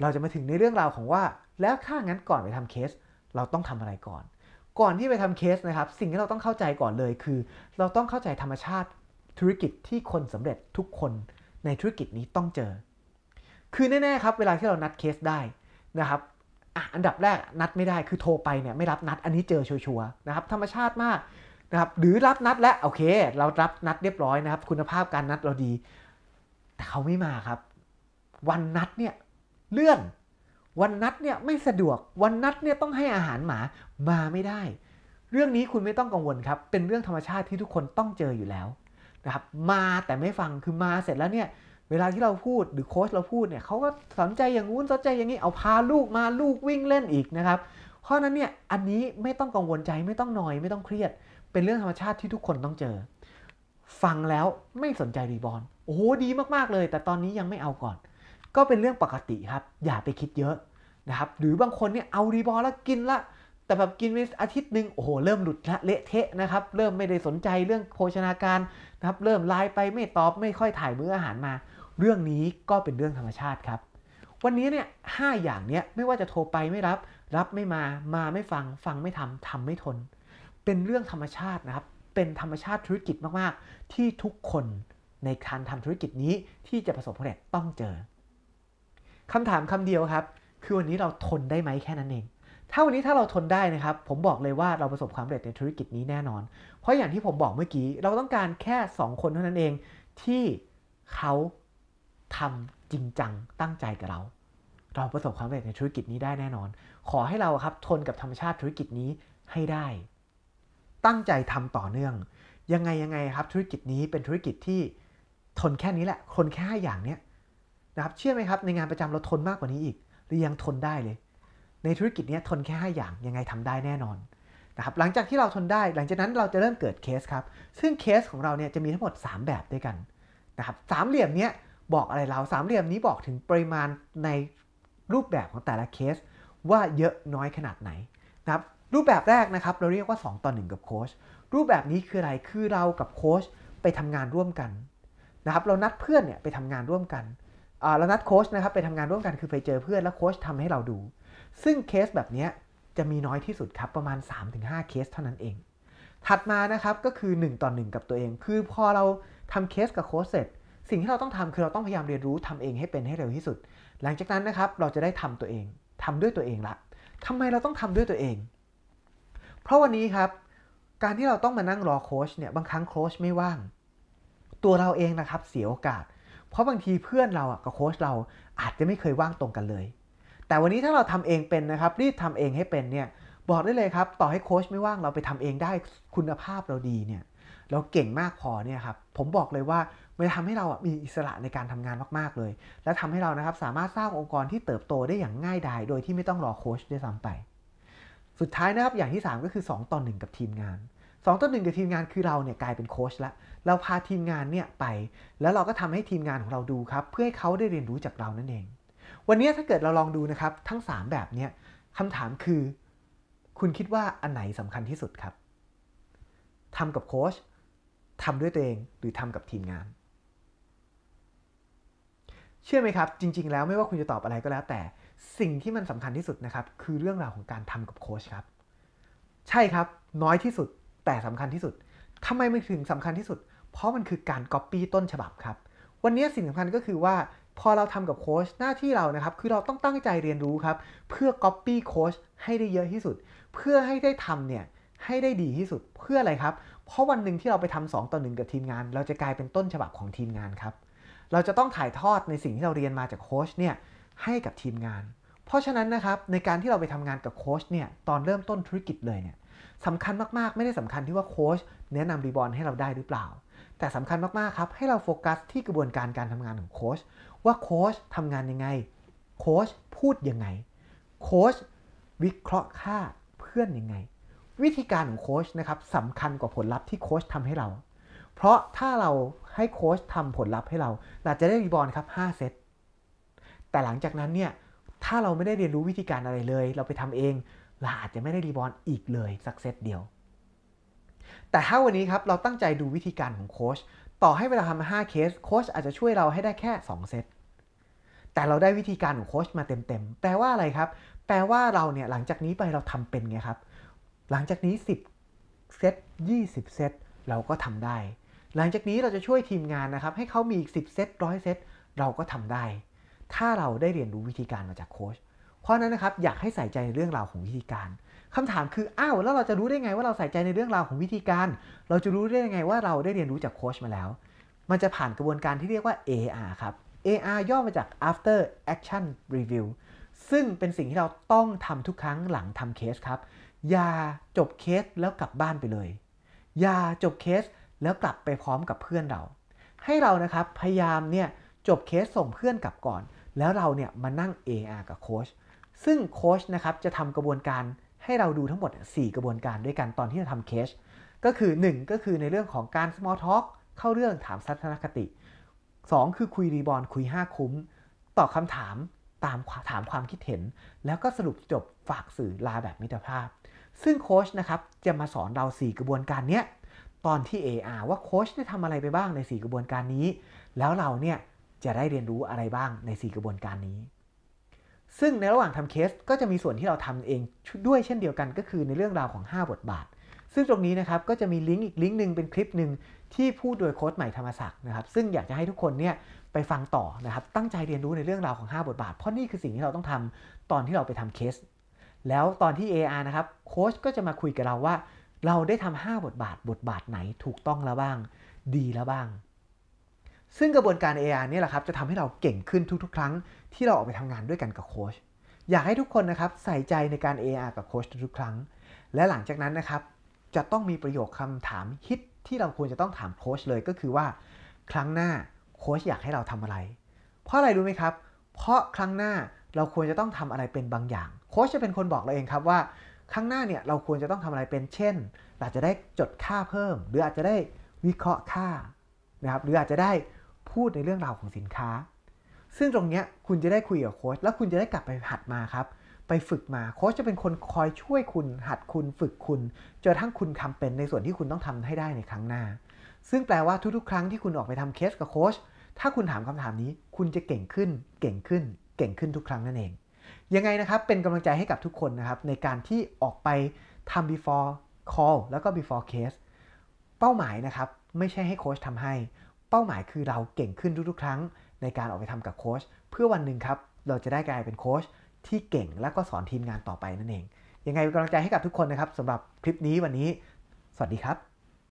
เราจะมาถึงในเรื่องราวของว่า แล้วถ้างั้นก่อนไปทำเคส เราต้องทำอะไรก่อน ก่อนที่ไปทำเคสนะครับ สิ่งที่เราต้องเข้าใจก่อนเลย คือ เราต้องเข้าใจธรรมชาติธุรกิจที่คนสำเร็จทุกคนในธุรกิจนี้ต้องเจอ คือ แน่ ๆ ครับ เวลาที่เรานัดเคสได้นะครับออันดับแรกนัดไม่ได้คือโทรไปเนี่ย ไม่รับนัดอันนี้เจอชัวร์ๆนะครับ ธรรมชาติมากนะครับหรือรับนัดแล้วโอเคเรารับนัดเรียบร้อยนะครับ คุณภาพการนัดเราดีแต่เขาไม่มาครับ วันนัดเนี่ยเลื่อนวันนัดเนี่ยไม่สะดวกวันนัดเนี่ยต้องให้อาหารหมามาไม่ได้ เรื่องนี้คุณไม่ต้องกังวลครับ เป็นเรื่องธรรมชาติที่ทุกคนต้องเจออยู่แล้วนะครับมาแต่ไม่ฟังคือมาเสร็จแล้วเนี่ยเวลาที่เราพูดหรือโค้ชเราพูดเนี่ยเขาก็สนใจอย่างงู้นสนใจอย่างนี้เอาพาลูกมาลูกวิ่งเล่นอีกนะครับเพราะนั้นเนี่ยอันนี้ไม่ต้องกังวลใจไม่ต้องนอยไม่ต้องเครียด เป็นเรื่องธรรมชาติที่ทุกคนต้องเจอ ฟังแล้วไม่สนใจรีบอลโอ้โหดีมากๆเลย แต่ตอนนี้ยังไม่เอาก่อนก็เป็นเรื่องปกติครับ อย่าไปคิดเยอะนะครับ หรือบางคนเนี่ยเอารีบอลแล้วกินละ แต่แบบกินไปอาทิตย์หนึ่งโอ้โห เริ่มหลุดละเละเทะนะครับ เริ่มไม่ได้สนใจเรื่องโภชนาการนะครับ เริ่มไลน์ไปไม่ตอบ ไม่ค่อยถ่ายมื้ออาหารมา เรื่องนี้ก็เป็นเรื่องธรรมชาติครับ วันนี้เนี่ยห้าอย่างเนี้ยไม่ว่าจะโทรไปไม่รับ รับไม่มา มาไม่ฟัง ฟังไม่ทำทำไม่ทน เป็นเรื่องธรรมชาตินะครับ เป็นธรรมชาติธุรกิจมากๆที่ทุกคนในการทำธุรกิจนี้ที่จะประสบผลต้องเจอคำถามคำเดียวครับ คือวันนี้เราทนได้ไหมแค่นั้นเอง ถ้าวันนี้ถ้าเราทนได้นะครับ ผมบอกเลยว่าเราประสบความสำเร็จในธุรกิจนี้แน่นอน เพราะอย่างที่ผมบอกเมื่อกี้ เราต้องการแค่ 2 คนเท่านั้นเองที่เขาทำจริงจังตั้งใจกับเรา เราประสบความสำเร็จในธุรกิจนี้ได้แน่นอน ขอให้เราครับทนกับธรรมชาติธุรกิจนี้ให้ได้ ตั้งใจทำต่อเนื่อง ยังไงยังไงครับธุรกิจนี้เป็นธุรกิจที่ทนแค่นี้แหละ คนแค่อย่างเนี้ยนะครับเชื่อไหมครับในงานประจำเราทนมากกว่านี้อีกหรือยังทนได้เลย ในธุรกิจนี้ทนแค่5อย่างยังไงทำได้แน่นอนนะครับหลังจากที่เราทนได้หลังจากนั้นเราจะเริ่มเกิดเคสครับซึ่งเคสของเราเนี่ยจะมีทั้งหมด 3 แบบด้วยกันนะครับสามเหลี่ยมเนี้ยบอกอะไรเราสามเหลี่ยมนี้บอกถึงปริมาณในรูปแบบของแต่ละเคส ว่าเยอะน้อยขนาดไหนนะครับรูปแบบแรกนะครับเราเรียกว่า 2ต่อ1กับโค้ชรูปแบบนี้คืออะไรคือเรากับโค้ชไปทำงานร่วมกันนะครับเรานัดเพื่อนเนี่ยไปทำงานร่วมกันเรานัดโค้ชนะครับ ไปทำงานร่วมกันคือไปเจอเพื่อนแล้วโค้ชทำให้เราดู ซึ่งเคสแบบนี้จะมีน้อยที่สุดครับประมาณ 3-5 เคส เท่านั้นเอง ถัดมานะครับก็คือ 1ต่อ1กับตัวเอง คือพอเราทำเคสกับโค้ชเสร็จ สิ่งที่เราต้องทำคือเราต้องพยายามเรียนรู้ทำเองให้เป็นให้เร็วที่สุด หลังจากนั้นนะครับเราจะได้ทำตัวเอง ทำด้วยตัวเองละทำไมเราต้องทำด้วยตัวเอง เพราะวันนี้ครับการที่เราต้องมานั่งรอโค้ชเนี่ยบางครั้งโค้ชไม่ว่าง ตัวเราเองนะครับเสียโอกาสเพราะบางทีเพื่อนเราอะกับโค้ชเราอาจจะไม่เคยว่างตรงกันเลย แต่วันนี้ถ้าเราทำเองเป็นนะครับรีบทำเองให้เป็นเนี่ยบอกได้เลยครับต่อให้โค้ชไม่ว่างเราไปทำเองได้คุณภาพเราดีเนี่ยเราเก่งมากพอเนี่ยครับผมบอกเลยว่ามันทำให้เราอะมีอิสระในการทำงานมากๆเลย และทำให้เรานะครับสามารถสร้างองค์กรที่เติบโตได้อย่างง่ายดายโดยที่ไม่ต้องรอโค้ชด้วยซ้ำไป สุดท้ายนะครับอย่างที่3ก็คือ2ต่อ1กับทีมงานสองต่อหนึ่งกับทีมงานคือเราเนี่ยกลายเป็นโค้ชละเราพาทีมงานเนี่ยไป แล้วเราก็ทำให้ทีมงานของเราดูครับ เพื่อให้เขาได้เรียนรู้จากเรานั่นเอง วันนี้ถ้าเกิดเราลองดูนะครับ ทั้ง 3 แบบเนี่ยคำถามคือ คุณคิดว่าอันไหนสำคัญที่สุดครับ ทำกับโค้ชทำด้วยตัวเอง หรือทำกับทีมงาน เชื่อไหมครับ จริงๆ แล้วไม่ว่าคุณจะตอบอะไรก็แล้ว แต่ สิ่งที่มันสำคัญที่สุดนะครับ คือเรื่องราวของการทำกับโค้ชครับ ใช่ครับ น้อยที่สุดแต่สำคัญที่สุดทำไมมันถึงสำคัญที่สุด เพราะมันคือการก๊อปปี้ต้นฉบับครับ วันนี้สิ่งสำคัญก็คือว่า พอเราทำกับโค้ชหน้าที่เรานะครับคือเราต้องตั้งใจเรียนรู้ครับเพื่อก๊อปปี้โค้ชให้ได้เยอะที่สุด เพื่อให้ได้ทำเนี่ยให้ได้ดีที่สุดเพื่ออะไรครับ เพราะวันหนึ่งที่เราไปทำ 2ต่อหนึ่งกับทีมงาน เราจะกลายเป็นต้นฉบับของทีมงานครับเราจะต้องถ่ายทอดในสิ่งที่เราเรียนมาจากโค้ชเนี่ยให้กับทีมงาน เพราะฉะนั้นนะครับในการที่เราไปทำงานกับโค้ชเนี่ยตอนเริ่มต้นธุรกิจเลยเนี่ยสำคัญมากๆ ไม่ได้สำคัญที่ว่าโค้ชแนะนำรีบอลให้เราได้หรือเปล่า แต่สำคัญมากๆครับให้เราโฟกัสที่กระบวนการการทำงานของโค้ช ว่าโค้ชทำงานยังไง โค้ชพูดยังไง โค้ชวิเคราะห์ค่าเพื่อนยังไง วิธีการของโค้ชนะครับสำคัญกว่าผลลัพธ์ที่โค้ชทำให้เรา เพราะถ้าเราให้โค้ชทำผลลัพธ์ให้เราเราจะได้รีบอลครับ5เซต แต่หลังจากนั้นเนี่ยถ้าเราไม่ได้เรียนรู้วิธีการอะไรเลย เราไปทำเองราอาจจะไม่ได้รีบอลอีกเลย สักเซตเดียว แต่ถ้าวันนี้ครับเราตั้งใจดูวิธีการของโค้ช ต่อให้เวลาทำห้าเคสโค้ชอาจจะช่วยเราให้ได้แค่ 2 เซต แต่เราได้วิธีการของโค้ชมาเต็มๆแปลว่าอะไรครับ แปลว่าเราเนี่ยหลังจากนี้ไปเราทำเป็นไงครับ หลังจากนี้ 10เซต20 เซตเราก็ทำได้ หลังจากนี้เราจะช่วยทีมงานนะครับให้เขามีอีก10เซตร้อยเซตเราก็ทำได้ ถ้าเราได้เรียนรู้วิธีการมาจากโค้ชเพราะนั้นนะครับ อยากให้ใส่ใจในเรื่องราวของวิธีการ คำถามคือ อ้าวแล้วเราจะรู้ได้ไงว่าเราใส่ใจในเรื่องราวของวิธีการ เราจะรู้ได้ไงว่าเราได้เรียนรู้จากโค้ชมาแล้ว มันจะผ่านกระบวนการที่เรียกว่า AR ครับ AR ย่อมาจาก After Action Review ซึ่งเป็นสิ่งที่เราต้องทำทุกครั้งหลังทำเคสครับ อย่าจบเคสแล้วกลับบ้านไปเลย อย่าจบเคสแล้วกลับไปพร้อมกับเพื่อนเรา ให้เรานะครับพยายามเนี่ยจบเคสส่งเพื่อนกลับก่อน แล้วเราเนี่ยมานั่ง AR กับโค้ชซึ่งโค้ชนะครับ จะทำกระบวนการให้เราดูทั้งหมด 4 กระบวนการด้วยกันตอนที่เราทำเคสก็คือ 1 ก็คือในเรื่องของการ small talk เข้าเรื่องถามสัศนคติ 2 คือคุยรีบอลคุย 5 คุ้มตอบคำถามตามถามความคิดเห็น แล้วก็สรุปจบฝากสื่อลาแบบมิตรภาพ ซึ่งโค้ชนะครับ จะมาสอนเรา 4 กระบวนการเนี้ย ตอนที่ AR ว่าโค้ชได้ทำอะไรไปบ้างใน 4 กระบวนการนี้ แล้วเราเนี่ยจะได้เรียนรู้อะไรบ้างใน 4 กระบวนการนี้ซึ่งในระหว่างทำเคส ก็จะมีส่วนที่เราทำเองด้วยเช่นเดียวกันก็คือในเรื่องราวของ 5 บทบาท ซึ่งตรงนี้นะครับก็จะมีลิงก์อีกลิงก์หนึ่งเป็นคลิปหนึ่งที่พูดโดยโค้ชใหม่ธรรมศักดิ์นะครับซึ่งอยากจะให้ทุกคนเนี่ยไปฟังต่อนะครับตั้งใจเรียนรู้ในเรื่องราวของ 5 บทบาท เพราะนี่คือสิ่งที่เราต้องทำตอนที่เราไปทำเคส แล้วตอนที่ AR นะครับโค้ชก็จะมาคุยกับเราว่า เราได้ทำ 5 บทบาท บทบาทไหนถูกต้องแล้วบ้างดีแล้วบ้างซึ่งกระบวนการ AR นี่แหละครับจะทำให้เราเก่งขึ้นทุกๆครั้งที่เราออกไปทำงานด้วยกันกับโค้ชอยากให้ทุกคนนะครับใส่ใจในการ AR กับโค้ชทุกๆครั้ง และหลังจากนั้นนะครับ จะต้องมีประโยคคำถามฮิตที่เราควรจะต้องถามโค้ชเลยก็คือว่า ครั้งหน้าโค้ชอยากให้เราทำอะไร เพราะอะไรรู้ไหมครับ เพราะครั้งหน้าเราควรจะต้องทำอะไรเป็นบางอย่างโค้ชจะเป็นคนบอกเราเองครับว่าครั้งหน้าเนี่ยเราควรจะต้องทำอะไรเป็น เช่น อาจจะได้จดค่าเพิ่ม หรืออาจจะได้วิเคราะห์ค่านะครับหรืออาจจะได้พูดในเรื่องราวของสินค้า ซึ่งตรงนี้คุณจะได้คุยกับโค้ช แล้วคุณจะได้กลับไปหัดมาครับ ไปฝึกมา โค้ชจะเป็นคนคอยช่วยคุณหัดคุณฝึกคุณจนทั้งคุณทำเป็นในส่วนที่คุณต้องทำให้ได้ในครั้งหน้า ซึ่งแปลว่าทุกๆ ครั้งที่คุณออกไปทำเคสกับโค้ช ถ้าคุณถามคำถามนี้ คุณจะเก่งขึ้น เก่งขึ้น เก่งขึ้นทุกครั้งนั่นเอง ยังไงนะครับ เป็นกำลังใจให้กับทุกคนนะครับในการที่ออกไปทำ before call แล้วก็ before case เป้าหมายนะครับ ไม่ใช่ให้โค้ชทำให้เป้าหมายคือเราเก่งขึ้นทุก ๆ ครั้งในการออกไปทำกับโค้ชเพื่อวันหนึ่งครับเราจะได้กลายเป็นโค้ชที่เก่งและก็สอนทีมงานต่อไปนั่นเองยังไงเป็นกำลังใจให้กับทุกคนนะครับสำหรับคลิปนี้วันนี้ สวัสดีครับ